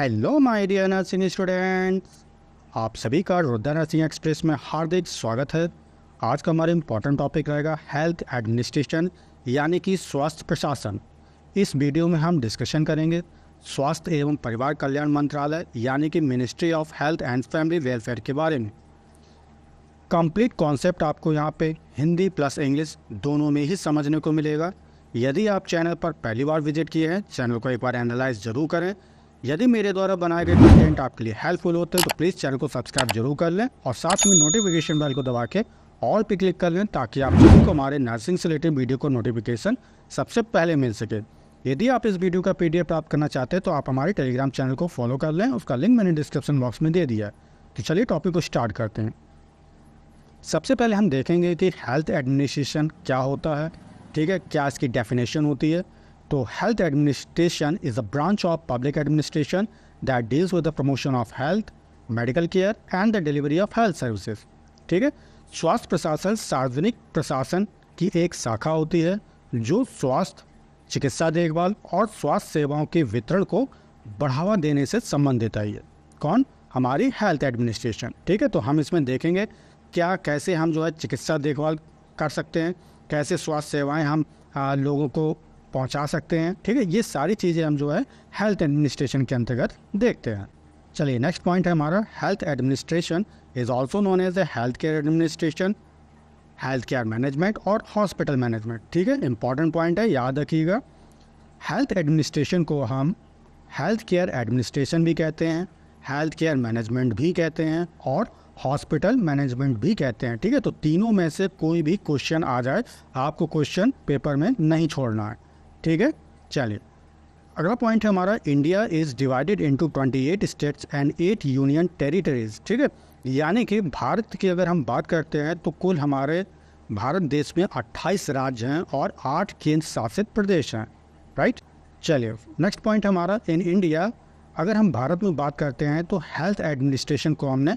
hello my dear nursing students आप सभी का रुद्रा नर्सिंग एक्सप्रेस में हार्दिक स्वागत है आज का हमारा इम्पोर्टेंट टॉपिक रहेगा हेल्थ एडमिनिस्ट्रेशन यानी कि स्वास्थ्य प्रशासन इस वीडियो में हम डिस्कशन करेंगे स्वास्थ्य एवं परिवार कल्याण मंत्रालय यानी कि ministry of health and family welfare के बारे में कंप्लीट कॉन्सेप्ट आपको यहाँ पे हिंदी प्लस इंग्लिश दोनों में ही समझने को मिलेगा यदि आप चैनल पर पहली बार विजिट किए हैं चैनल को एक बार एनालाइज ज़रूर करें यदि मेरे द्वारा बनाए गए कंटेंट आपके लिए हेल्पफुल होते हैं तो प्लीज़ चैनल को सब्सक्राइब जरूर कर लें और साथ में नोटिफिकेशन बेल को दबा के ऑल पे क्लिक कर लें ताकि आप सभी को हमारे नर्सिंग से रिलेटेड वीडियो को नोटिफिकेशन सबसे पहले मिल सके यदि आप इस वीडियो का पीडीएफ प्राप्त करना चाहते हैं तो आप हमारे टेलीग्राम चैनल को फॉलो कर लें उसका लिंक मैंने डिस्क्रिप्शन बॉक्स में दे दिया है तो चलिए टॉपिक को स्टार्ट करते हैं सबसे पहले हम देखेंगे कि हेल्थ एडमिनिस्ट्रेशन क्या होता है ठीक है क्या इसकी डेफिनेशन होती है तो health administration is a branch of public administration that deals with the promotion of health medical care and the delivery of health services ठीक है स्वास्थ्य प्रशासन सार्वजनिक प्रशासन की एक शाखा होती है जो स्वास्थ्य चिकित्सा देखभाल और स्वास्थ्य सेवाओं के वितरण को बढ़ावा देने से संबंधित है ये कौन हमारी हेल्थ एडमिनिस्ट्रेशन ठीक है तो हम इसमें देखेंगे क्या कैसे हम जो है चिकित्सा देखभाल कर सकते हैं कैसे स्वास्थ्य सेवाएं हम आ, लोगों को पहुंचा सकते हैं ठीक है ये सारी चीज़ें हम जो है हेल्थ एडमिनिस्ट्रेशन के अंतर्गत देखते हैं चलिए नेक्स्ट पॉइंट है हमारा health administration is also known as a health care administration health care management और हॉस्पिटल मैनेजमेंट ठीक है इंपॉर्टेंट पॉइंट है याद रखिएगा हेल्थ एडमिनिस्ट्रेशन को हम हेल्थ केयर एडमिनिस्ट्रेशन भी कहते हैं हेल्थ केयर मैनेजमेंट भी कहते हैं और हॉस्पिटल मैनेजमेंट भी कहते हैं ठीक है तो तीनों में से कोई भी क्वेश्चन आ जाए आपको क्वेश्चन पेपर में नहीं छोड़ना है ठीक है चलिए अगला पॉइंट है हमारा India is divided into 28 states and 8 union territories ठीक है यानी कि भारत की अगर हम बात करते हैं तो कुल हमारे भारत देश में 28 राज्य हैं और 8 केंद्र शासित प्रदेश हैं राइट चलिए नेक्स्ट पॉइंट हमारा इन इंडिया अगर हम भारत में बात करते हैं तो हेल्थ एडमिनिस्ट्रेशन को हमने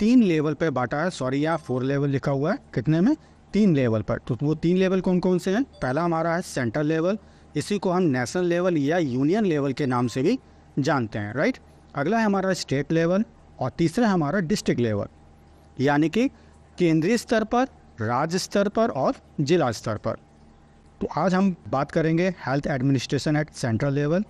तीन लेवल पर बांटा है सॉरी यहाँ फोर लेवल लिखा हुआ है कितने में तीन लेवल पर तो वो तीन लेवल कौन कौन से हैं पहला हमारा है सेंट्रल लेवल इसी को हम नेशनल लेवल या यूनियन लेवल के नाम से भी जानते हैं राइट अगला है हमारा स्टेट लेवल और तीसरा हमारा डिस्ट्रिक्ट लेवल यानी कि केंद्रीय स्तर पर राज्य स्तर पर और जिला स्तर पर तो आज हम बात करेंगे health administration at central level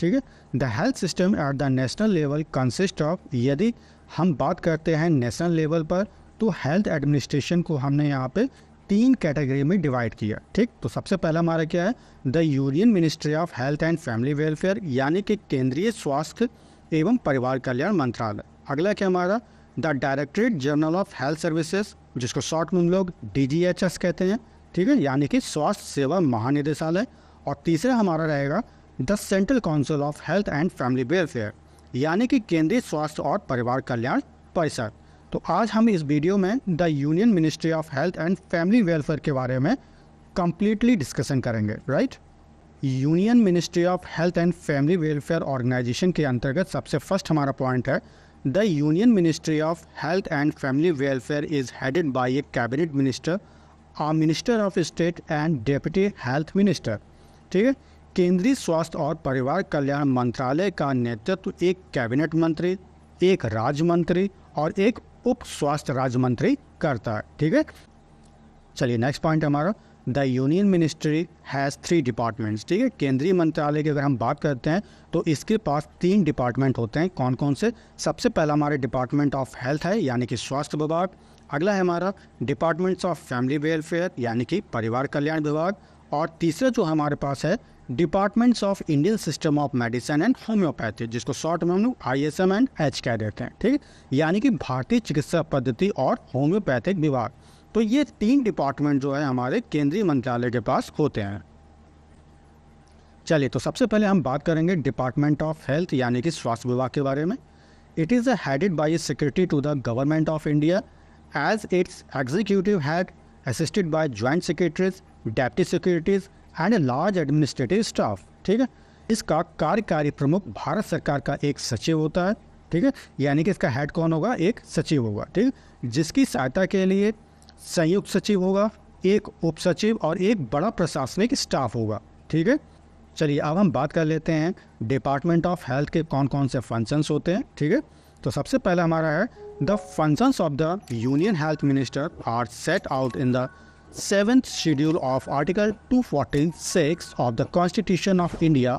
ठीक है the health system at the national level consist of यदि हम बात करते हैं नेशनल लेवल पर तो हेल्थ एडमिनिस्ट्रेशन को हमने यहाँ पे तीन कैटेगरी में डिवाइड किया ठीक तो सबसे पहला हमारा क्या है the union ministry of health and family welfare यानी कि केंद्रीय स्वास्थ्य एवं परिवार कल्याण मंत्रालय अगला क्या हमारा the directorate general of health services जिसको शॉर्ट में हम लोग डी कहते हैं ठीक है यानी कि स्वास्थ्य सेवा महानिदेशालय और तीसरा हमारा रहेगा the central council of health and family welfare यानी कि केंद्रीय स्वास्थ्य और परिवार कल्याण परिषद तो आज हम इस वीडियो में the union ministry of health and family welfare के बारे में कम्प्लीटली डिस्कशन करेंगे right union ministry of health and family welfare organisation के अंतर्गत सबसे फर्स्ट हमारा पॉइंट है the union ministry of health and family welfare is headed by a cabinet minister a minister of state and deputy health minister ठीक है केंद्रीय स्वास्थ्य और परिवार कल्याण मंत्रालय का नेतृत्व एक कैबिनेट मंत्री एक राज्य मंत्री और एक उप स्वास्थ्य राज्य मंत्री करता है ठीक है चलिए नेक्स्ट पॉइंट हमारा the union ministry has three departments ठीक है केंद्रीय मंत्रालय की अगर हम बात करते हैं तो इसके पास तीन डिपार्टमेंट होते हैं कौन कौन से सबसे पहला हमारे डिपार्टमेंट ऑफ हेल्थ है यानी कि स्वास्थ्य विभाग अगला है हमारा डिपार्टमेंट्स ऑफ फैमिली वेलफेयर यानी कि परिवार कल्याण विभाग और तीसरा जो हमारे पास है departments of Indian system of medicine and homeopathy जिसको शॉर्ट में हम लोग I S M and H कह देते हैं ठीक यानी कि भारतीय चिकित्सा पद्धति और होम्योपैथिक विभाग तो ये तीन डिपार्टमेंट जो है हमारे केंद्रीय मंत्रालय के पास होते हैं चलिए तो सबसे पहले हम बात करेंगे डिपार्टमेंट ऑफ हेल्थ यानी कि स्वास्थ्य विभाग के बारे में it is headed by secretary to the government of India as its executive head assisted by joint secretaries deputy secretaries and a large administrative staff ठीक है इसका कार्यकारी प्रमुख भारत सरकार का एक सचिव होता है ठीक है यानी कि इसका हेड कौन होगा एक सचिव होगा ठीक जिसकी सहायता के लिए संयुक्त सचिव होगा एक उप सचिव और एक बड़ा प्रशासनिक स्टाफ होगा ठीक है चलिए अब हम बात कर लेते हैं डिपार्टमेंट ऑफ हेल्थ के कौन कौन से फंक्शंस होते हैं ठीक है तो सबसे पहला हमारा है the functions of the union health minister are set out in the seventh schedule of article two forty six of the constitution of India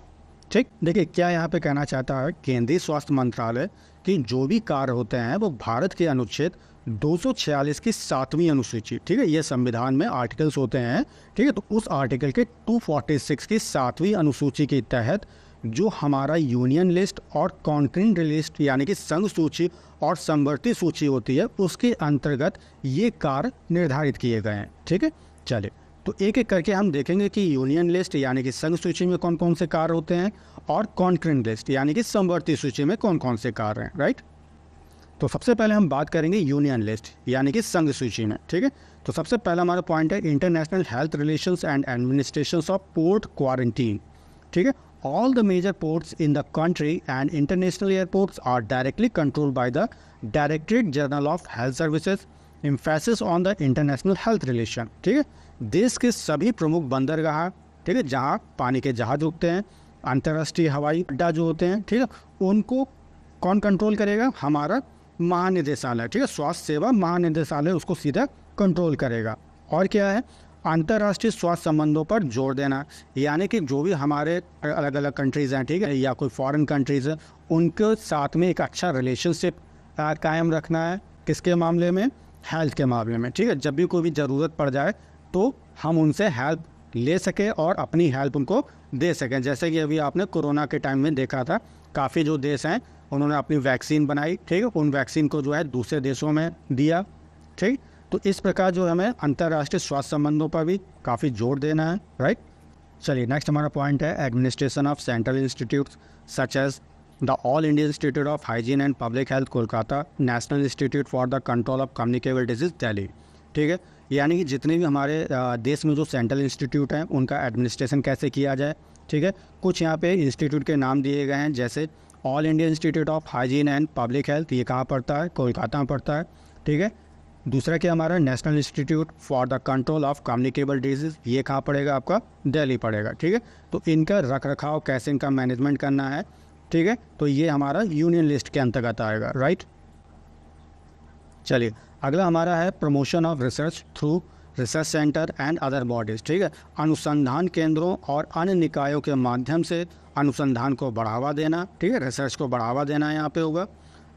ठीक देखिए क्या यहाँ पे कहना चाहता है केंद्रीय स्वास्थ्य मंत्रालय कि जो भी कार्य होते हैं वो भारत के अनुच्छेद 246 की सातवीं अनुसूची ठीक है ये संविधान में आर्टिकल्स होते हैं ठीक है तो उस आर्टिकल के 246 की सातवीं अनुसूची के तहत जो हमारा यूनियन लिस्ट और कॉन्करेंट लिस्ट यानी कि संघ सूची और संवर्ती सूची होती है उसके अंतर्गत ये कार्य निर्धारित किए गए हैं ठीक है चलिए तो एक एक करके हम देखेंगे कि यूनियन लिस्ट यानी कि संघ सूची में कौन कौन से कार्य होते हैं और कॉन्करेंट लिस्ट यानी कि संवर्ती सूची में कौन कौन से कार्य हैं राइट तो सबसे पहले हम बात करेंगे यूनियन लिस्ट यानी कि संघ सूची में ठीक है तो सबसे पहला हमारा पॉइंट है international health relations and administration of port quarantine ठीक है all the major ports in the country and international airports are directly controlled by the Directorate General of Health Services emphasis on the international health relation ठीक है देश के सभी प्रमुख बंदरगाह ठीक है जहाँ पानी के जहाज रुकते हैं अंतर्राष्ट्रीय हवाई अड्डा जो होते हैं ठीक है उनको कौन कंट्रोल करेगा हमारा महानिदेशालय ठीक है स्वास्थ्य सेवा महानिदेशालय उसको सीधा कंट्रोल करेगा और क्या है अंतर्राष्ट्रीय स्वास्थ्य संबंधों पर जोर देना यानी कि जो भी हमारे अलग अलग कंट्रीज़ हैं ठीक है या कोई फॉरेन कंट्रीज़ हैं उनके साथ में एक अच्छा रिलेशनशिप कायम रखना है किसके मामले में हेल्थ के मामले में ठीक है जब भी कोई भी ज़रूरत पड़ जाए तो हम उनसे हेल्प ले सकें और अपनी हेल्प उनको दे सकें जैसे कि अभी आपने कोरोना के टाइम में देखा था काफ़ी जो देश हैं उन्होंने अपनी वैक्सीन बनाई ठीक है उन वैक्सीन को जो है दूसरे देशों में दिया ठीक तो इस प्रकार जो हमें अंतर्राष्ट्रीय स्वास्थ्य संबंधों पर भी काफ़ी जोर देना है राइट चलिए नेक्स्ट हमारा पॉइंट है administration of central institute such as the all India institute of hygiene and public health Kolkata national institute for the control of communicable disease Delhi ठीक है यानी कि जितने भी हमारे देश में जो सेंट्रल इंस्टीट्यूट हैं उनका एडमिनिस्ट्रेशन कैसे किया जाए ठीक है कुछ यहाँ पे इंस्टीट्यूट के नाम दिए गए हैं जैसे all India institute of hygiene and public health ये कहाँ पड़ता है कोलकाता में पड़ता है ठीक है दूसरा क्या हमारा national institute for the control of communicable disease ये कहाँ पड़ेगा आपका दिल्ली पड़ेगा ठीक है तो इनका रख रखाव कैसे इनका मैनेजमेंट करना है ठीक है तो ये हमारा यूनियन लिस्ट के अंतर्गत आएगा राइट चलिए अगला हमारा है promotion of research through research centre and other bodies ठीक है अनुसंधान केंद्रों और अन्य निकायों के माध्यम से अनुसंधान को बढ़ावा देना ठीक है रिसर्च को बढ़ावा देना यहाँ पे होगा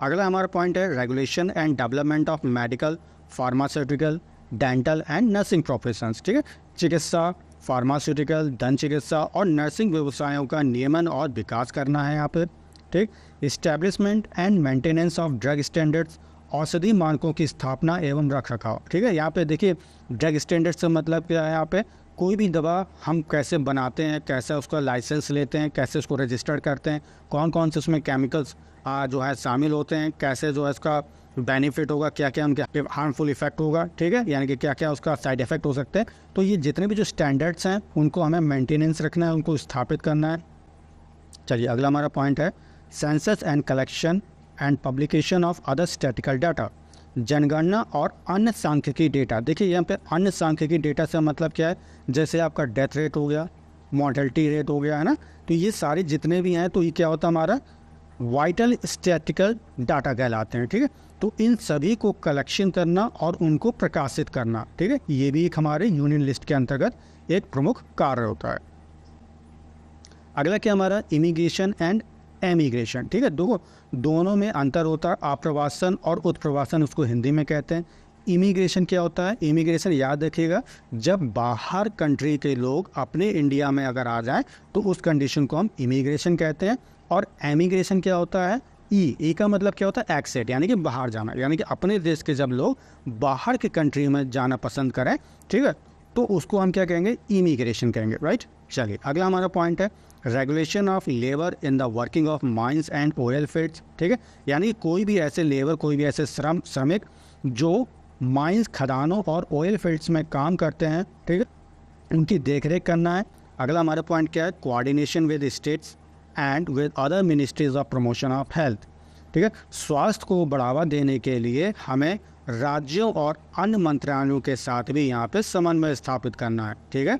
अगला हमारा पॉइंट है regulation and development of medical pharmaceutical dental and nursing profession ठीक है चिकित्सा फार्मास्यूटिकल दंत चिकित्सा और नर्सिंग व्यवसायों का नियमन और विकास करना है यहाँ पर ठीक establishment and maintenance of drug standards औषधि मानकों की स्थापना एवं रख रखाव ठीक है यहाँ पे देखिए ड्रग स्टैंडर्ड्स से मतलब क्या है यहाँ पे कोई भी दवा हम कैसे बनाते हैं कैसे उसका लाइसेंस लेते हैं कैसे उसको रजिस्टर करते हैं कौन कौन से उसमें केमिकल्स जो है शामिल होते हैं कैसे जो है उसका बेनिफिट होगा क्या क्या उनके हार्मफुल इफेक्ट होगा ठीक है यानी कि क्या क्या उसका साइड इफेक्ट हो सकते हैं तो ये जितने भी जो स्टैंडर्ड्स हैं उनको हमें मेंटेनेंस रखना है उनको स्थापित करना है चलिए अगला हमारा पॉइंट है census and collection and publication of other statistical data जनगणना और अन्य सांख्यिकी डेटा देखिए यहाँ पे अन्य सांख्यिकी डेटा से मतलब क्या है जैसे आपका डेथ रेट हो गया मॉडल्टी रेट हो गया है ना तो ये सारे जितने भी हैं तो ये क्या होता है हमारा वाइटल स्टैटिकल डाटा कहलाते हैं ठीक है तो इन सभी को कलेक्शन करना और उनको प्रकाशित करना ठीक है ये भी एक हमारे यूनियन लिस्ट के अंतर्गत एक प्रमुख कार्य होता है अगला क्या हमारा इमिग्रेशन एंड एमिग्रेशन ठीक है दो दोनों में अंतर होता है आप्रवासन और उत्प्रवासन उसको हिंदी में कहते हैं इमिग्रेशन क्या होता है इमिग्रेशन याद रखिएगा जब बाहर कंट्री के लोग अपने इंडिया में अगर आ जाएं तो उस कंडीशन को हम इमिग्रेशन कहते हैं और एमिग्रेशन क्या होता है ई ई का मतलब क्या होता है एक्सेट यानी कि बाहर जाना यानी कि अपने देश के जब लोग बाहर के कंट्री में जाना पसंद करें ठीक है तो उसको हम क्या कहेंगे इमिग्रेशन कहेंगे राइट चलिए अगला हमारा पॉइंट है regulation of labour in the working of mines and oil fields ठीक है यानी कोई भी ऐसे लेबर कोई भी ऐसे श्रम श्रमिक जो माइंस खदानों और ऑयल फील्ड्स में काम करते हैं ठीक है उनकी देखरेख करना है अगला हमारा पॉइंट क्या है coordination with states and with other ministries of promotion of health ठीक है स्वास्थ्य को बढ़ावा देने के लिए हमें राज्यों और अन्य मंत्रालयों के साथ भी यहाँ पे समन्वय स्थापित करना है ठीक है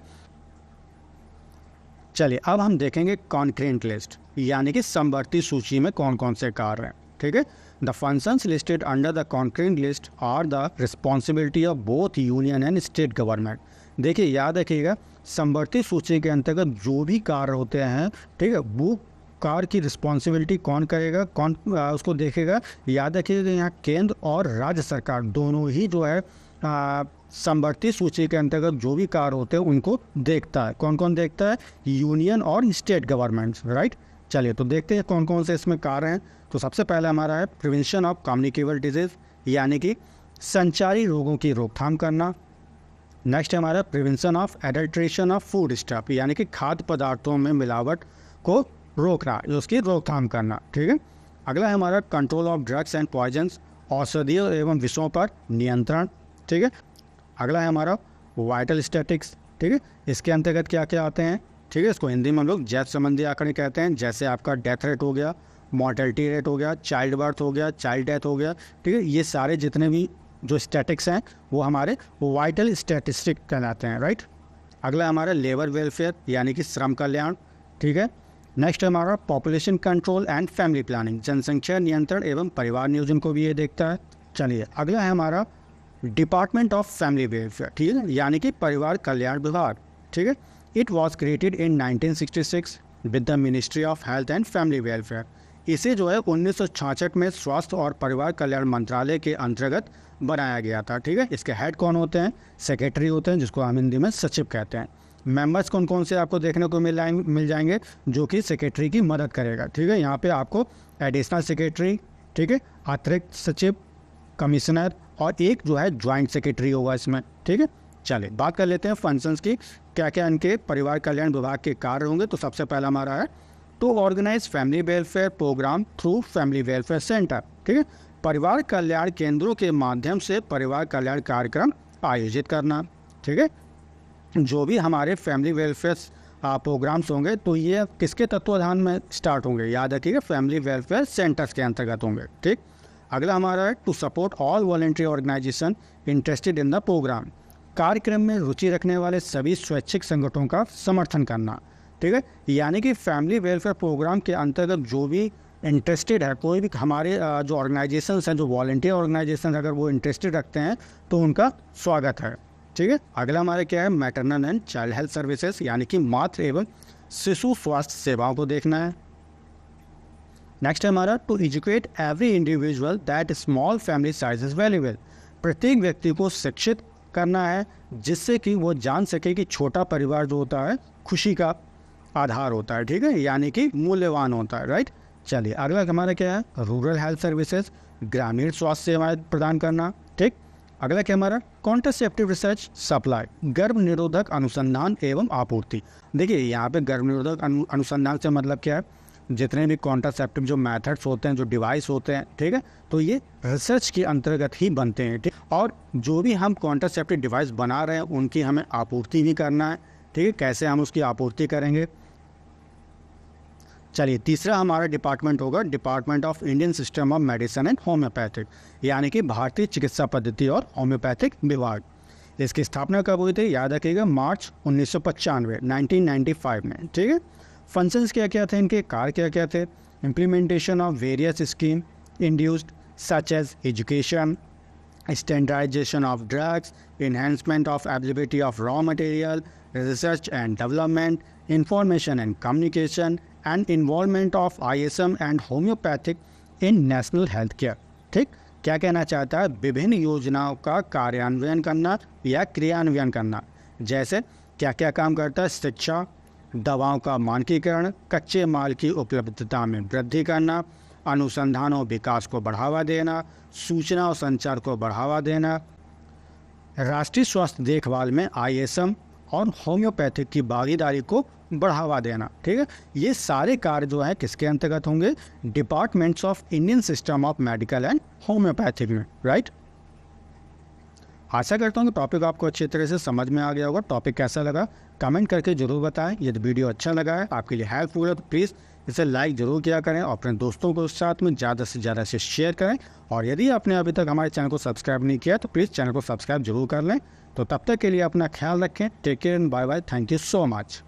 चलिए अब हम देखेंगे कॉन्क्रेंट लिस्ट यानी कि संवर्ती सूची में कौन कौन से कार्य हैं ठीक है the functions listed under the concurrent list are the responsibility of both union and state government देखिए याद रखिएगा संवर्ती सूची के अंतर्गत जो भी कार्य होते हैं ठीक है वो कार की रिस्पॉन्सिबिलिटी कौन करेगा कौन आ, उसको देखेगा याद रखिएगा यहाँ केंद्र और राज्य सरकार दोनों ही जो है संवर्ती सूची के अंतर्गत जो भी कार होते हैं उनको देखता है कौन कौन देखता है यूनियन और स्टेट गवर्नमेंट्स राइट चलिए तो देखते हैं कौन कौन से इसमें कार हैं तो सबसे पहला हमारा है प्रिवेंशन ऑफ कम्युनिकेबल डिजीज़ यानी कि संचारी रोगों की रोकथाम करना नेक्स्ट हमारा prevention of adulteration of food stuff यानी कि खाद्य पदार्थों में मिलावट को रोकना उसकी रोकथाम करना ठीक है अगला है हमारा control of drugs and poisons औषधियों एवं विषयों पर नियंत्रण ठीक है अगला है हमारा वाइटल स्टैटिक्स ठीक है इसके अंतर्गत क्या क्या आते हैं ठीक है इसको हिंदी में हम लोग जैत संबंधी आंकड़े कहते हैं जैसे आपका डेथ रेट हो गया मॉर्टेलिटी रेट हो गया चाइल्ड बर्थ हो गया चाइल्ड डेथ हो गया ठीक है ये सारे जितने भी जो स्टैटिक्स हैं वो हमारे वाइटल स्टैटिस्टिक कहलाते हैं राइट अगला हमारा लेबर वेलफेयर यानी कि श्रम कल्याण ठीक है नेक्स्ट हमारा population control and family planning जनसंख्या नियंत्रण एवं परिवार नियोजन को भी ये देखता है चलिए अगला है हमारा डिपार्टमेंट ऑफ फैमिली वेलफेयर ठीक है यानी कि परिवार कल्याण विभाग ठीक है it was created in nineteen with the ministry of health and family welfare इसे जो है उन्नीस में स्वास्थ्य और परिवार कल्याण मंत्रालय के अंतर्गत बनाया गया था ठीक है इसके हेड कौन होते हैं सेक्रेटरी होते हैं जिसको हम हिंदी में सचिव कहते हैं मेंबर्स कौन कौन से आपको देखने को मिल जाएंगे मिल जाएंगे जो कि सेक्रेटरी की मदद करेगा ठीक है यहाँ पे आपको एडिशनल सेक्रेटरी ठीक है अतिरिक्त सचिव कमिश्नर और एक जो है ज्वाइंट सेक्रेटरी होगा इसमें ठीक है चलिए बात कर लेते हैं फंक्शंस की क्या क्या इनके परिवार कल्याण विभाग के कार्य होंगे तो सबसे पहला हमारा है to organise family welfare programme through family welfare centre ठीक है परिवार कल्याण केंद्रों के माध्यम से परिवार कल्याण कार्यक्रम आयोजित करना ठीक है जो भी हमारे फैमिली वेलफेयर प्रोग्राम्स होंगे तो ये किसके तत्वाधान में स्टार्ट होंगे याद रखिएगा फैमिली वेलफेयर सेंटर्स के अंतर्गत होंगे ठीक अगला हमारा है to support all voluntary organisation interested in the programme कार्यक्रम में रुचि रखने वाले सभी स्वैच्छिक संगठनों का समर्थन करना ठीक है यानी कि फैमिली वेलफेयर प्रोग्राम के अंतर्गत जो भी इंटरेस्टेड है कोई भी हमारे जो ऑर्गेनाइजेशन हैं जो वॉल्टियर ऑर्गेनाइजेशन अगर वो इंटरेस्टेड रखते हैं तो उनका स्वागत है ठीक है अगला हमारा क्या है maternal and child health services यानी कि मातृ एवं शिशु स्वास्थ्य सेवाओं को देखना है नेक्स्ट है हमारा to educate every individual that small family size is valuable प्रत्येक व्यक्ति को शिक्षित करना है जिससे कि वो जान सके कि छोटा परिवार जो होता है खुशी का आधार होता है ठीक है यानी कि मूल्यवान होता है राइट चलिए अगला हमारा क्या है रूरल हेल्थ सर्विसेज ग्रामीण स्वास्थ्य सेवाएं प्रदान करना ठीक अगला क्या हमारा कॉन्ट्रासेप्टिव रिसर्च सप्लाई गर्भ निरोधक अनुसंधान एवं आपूर्ति देखिए यहाँ पे गर्भ निरोधक अनुसंधान से मतलब क्या है जितने भी कॉन्ट्रासेप्टिव जो मेथड्स होते हैं जो डिवाइस होते हैं ठीक है तो ये रिसर्च के अंतर्गत ही बनते हैं ठीक और जो भी हम कॉन्ट्रासेप्टिव डिवाइस बना रहे हैं उनकी हमें आपूर्ति भी करना है ठीक है कैसे हम उसकी आपूर्ति करेंगे चलिए तीसरा हमारा डिपार्टमेंट होगा department of Indian system of medicine and homeopathic यानी कि भारतीय चिकित्सा पद्धति और होम्योपैथिक विभाग इसकी स्थापना कब हुई थी याद रखिएगा मार्च उन्नीस सौ पचानवे में ठीक है फंक्शंस क्या क्या थे इनके कार क्या क्या थे implementation of various scheme induced such as education standardisation of drugs enhancement of ability of raw material research and development information and communication and involvement of ISM and homeopathic in national health care ठीक क्या कहना चाहता है विभिन्न योजनाओं का कार्यान्वयन करना या क्रियान्वयन करना जैसे क्या क्या काम करता है शिक्षा दवाओं का मानकीकरण कच्चे माल की उपलब्धता में वृद्धि करना अनुसंधान और विकास को बढ़ावा देना सूचना और संचार को बढ़ावा देना राष्ट्रीय स्वास्थ्य देखभाल में आईएसएम और होम्योपैथिक की भागीदारी को बढ़ावा देना ठीक है ये सारे कार्य जो है किसके अंतर्गत होंगे departments of Indian system of medical and homeopathic में राइट आशा करता हूँ कि टॉपिक आपको अच्छी तरह से समझ में आ गया होगा टॉपिक कैसा लगा कमेंट करके जरूर बताएं यदि वीडियो अच्छा लगा है आपके लिए हेल्पफुल है तो प्लीज़ इसे लाइक जरूर किया करें और अपने दोस्तों को साथ में ज़्यादा से ज़्यादा से शेयर करें और यदि आपने अभी तक हमारे चैनल को सब्सक्राइब नहीं किया तो प्लीज़ चैनल को सब्सक्राइब जरूर कर लें तो तब तक के लिए अपना ख्याल रखें take care and bye bye thank you so much